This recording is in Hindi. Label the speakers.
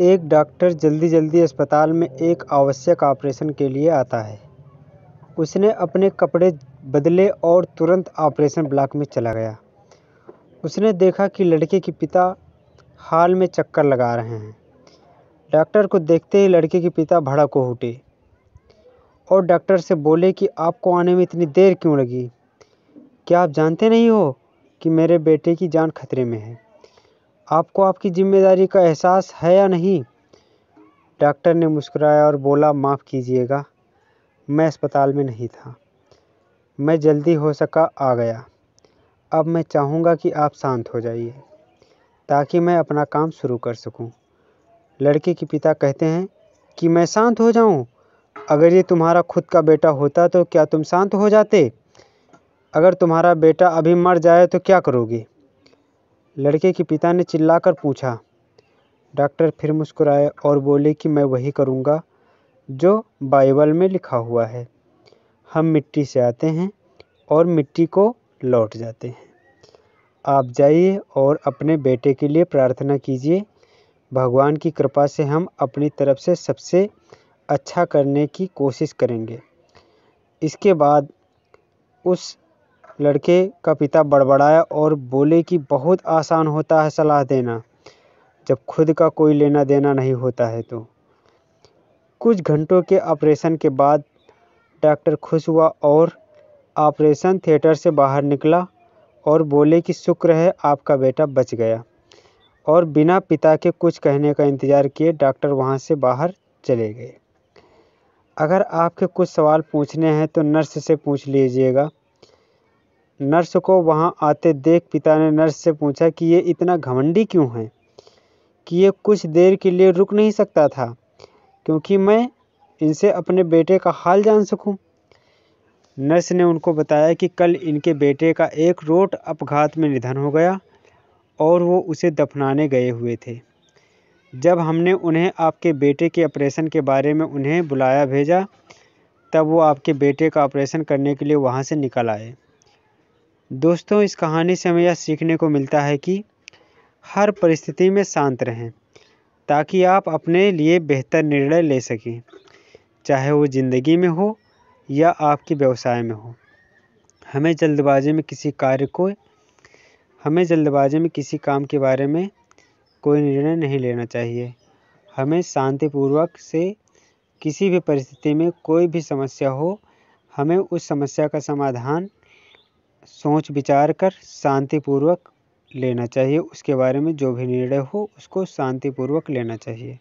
Speaker 1: एक डॉक्टर जल्दी जल्दी अस्पताल में एक आवश्यक ऑपरेशन के लिए आता है उसने अपने कपड़े बदले और तुरंत ऑपरेशन ब्लॉक में चला गया उसने देखा कि लड़के के पिता हाल में चक्कर लगा रहे हैं डॉक्टर को देखते ही लड़के के पिता भड़क उठे और डॉक्टर से बोले कि आपको आने में इतनी देर क्यों लगी क्या आप जानते नहीं हो कि मेरे बेटे की जान खतरे में है आपको आपकी ज़िम्मेदारी का एहसास है या नहीं डॉक्टर ने मुस्कुराया और बोला माफ़ कीजिएगा मैं अस्पताल में नहीं था मैं जल्दी हो सका आ गया अब मैं चाहूँगा कि आप शांत हो जाइए ताकि मैं अपना काम शुरू कर सकूँ लड़के के पिता कहते हैं कि मैं शांत हो जाऊँ अगर ये तुम्हारा खुद का बेटा होता तो क्या तुम शांत हो जाते अगर तुम्हारा बेटा अभी मर जाए तो क्या करोगे लड़के के पिता ने चिल्लाकर पूछा डॉक्टर फिर मुस्कुराए और बोले कि मैं वही करूँगा जो बाइबल में लिखा हुआ है हम मिट्टी से आते हैं और मिट्टी को लौट जाते हैं आप जाइए और अपने बेटे के लिए प्रार्थना कीजिए भगवान की कृपा से हम अपनी तरफ से सबसे अच्छा करने की कोशिश करेंगे इसके बाद उस लड़के का पिता बड़बड़ाया और बोले कि बहुत आसान होता है सलाह देना जब खुद का कोई लेना देना नहीं होता है तो कुछ घंटों के ऑपरेशन के बाद डॉक्टर खुश हुआ और ऑपरेशन थिएटर से बाहर निकला और बोले कि शुक्र है आपका बेटा बच गया और बिना पिता के कुछ कहने का इंतज़ार किए डॉक्टर वहाँ से बाहर चले गए अगर आपके कुछ सवाल पूछने हैं तो नर्स से पूछ लीजिएगा नर्स को वहाँ आते देख पिता ने नर्स से पूछा कि ये इतना घमंडी क्यों है कि ये कुछ देर के लिए रुक नहीं सकता था क्योंकि मैं इनसे अपने बेटे का हाल जान सकूं। नर्स ने उनको बताया कि कल इनके बेटे का एक रोट अपघात में निधन हो गया और वो उसे दफनाने गए हुए थे जब हमने उन्हें आपके बेटे के ऑपरेशन के बारे में उन्हें बुलाया भेजा तब वो आपके बेटे का ऑपरेशन करने के लिए वहाँ से निकल आए दोस्तों इस कहानी से हमें यह सीखने को मिलता है कि हर परिस्थिति में शांत रहें ताकि आप अपने लिए बेहतर निर्णय ले सकें चाहे वो ज़िंदगी में हो या आपके व्यवसाय में हो हमें जल्दबाजी में किसी कार्य को हमें जल्दबाजी में किसी काम के बारे में कोई निर्णय नहीं लेना चाहिए हमें शांतिपूर्वक से किसी भी परिस्थिति में कोई भी समस्या हो हमें उस समस्या का समाधान सोच विचार कर शांतिपूर्वक लेना चाहिए उसके बारे में जो भी निर्णय हो उसको शांतिपूर्वक लेना चाहिए